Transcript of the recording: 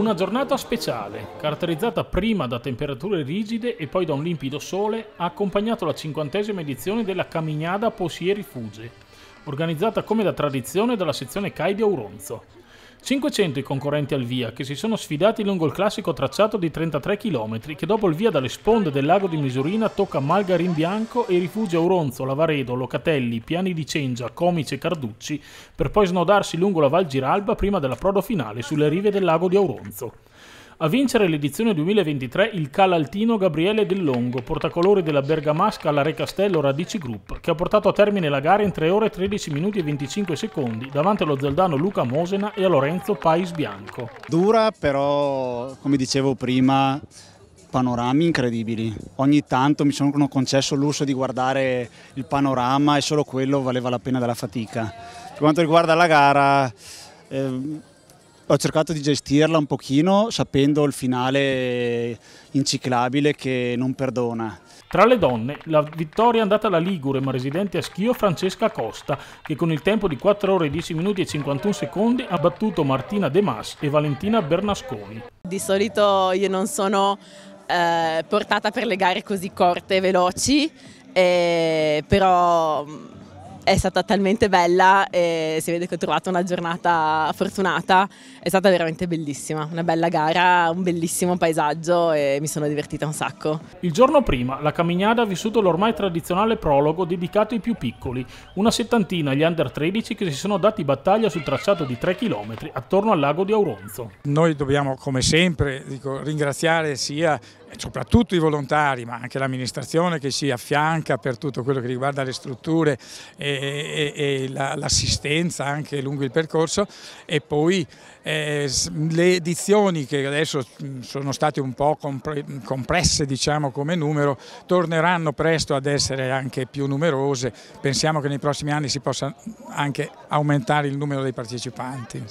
Una giornata speciale, caratterizzata prima da temperature rigide e poi da un limpido sole, ha accompagnato la cinquantesima edizione della Caminada Posieri Fuge, organizzata come da tradizione dalla sezione CAI di Auronzo. 500 i concorrenti al via che si sono sfidati lungo il classico tracciato di 33 km che dopo il via dalle sponde del lago di Misurina tocca Malgarin Bianco e rifugia Auronzo, Lavaredo, Locatelli, Piani di Cengia, Comice e Carducci per poi snodarsi lungo la Val Giralba prima della dell'approdo finale sulle rive del lago di Auronzo. A vincere l'edizione 2023 il calaltino Gabriele Dellongo, portacolore della bergamasca alla Re Castello Radici Group, che ha portato a termine la gara in 3 ore 13 minuti e 25 secondi davanti allo zeldano Luca Mosena e a Lorenzo Pais Bianco. Dura però, come dicevo prima, panorami incredibili. Ogni tanto mi sono concesso il lusso di guardare il panorama e solo quello valeva la pena della fatica. Per quanto riguarda la gara... Eh, ho cercato di gestirla un pochino sapendo il finale inciclabile che non perdona. Tra le donne, la vittoria è andata alla Ligure, ma residente a Schio Francesca Costa, che con il tempo di 4 ore 10 minuti e 51 secondi ha battuto Martina De Mas e Valentina Bernasconi. Di solito io non sono eh, portata per le gare così corte e veloci, eh, però mm, è stata talmente bella e si vede che ho trovato una giornata fortunata, è stata veramente bellissima, una bella gara, un bellissimo paesaggio e mi sono divertita un sacco. Il giorno prima la Camignada ha vissuto l'ormai tradizionale prologo dedicato ai più piccoli, una settantina agli under 13 che si sono dati battaglia sul tracciato di 3 km attorno al lago di Auronzo. Noi dobbiamo come sempre dico, ringraziare sia soprattutto i volontari, ma anche l'amministrazione che si affianca per tutto quello che riguarda le strutture e, e, e l'assistenza anche lungo il percorso e poi eh, le edizioni che adesso mm, sono state un po' compresse diciamo, come numero torneranno presto ad essere anche più numerose, pensiamo che nei prossimi anni si possa anche aumentare il numero dei partecipanti.